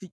people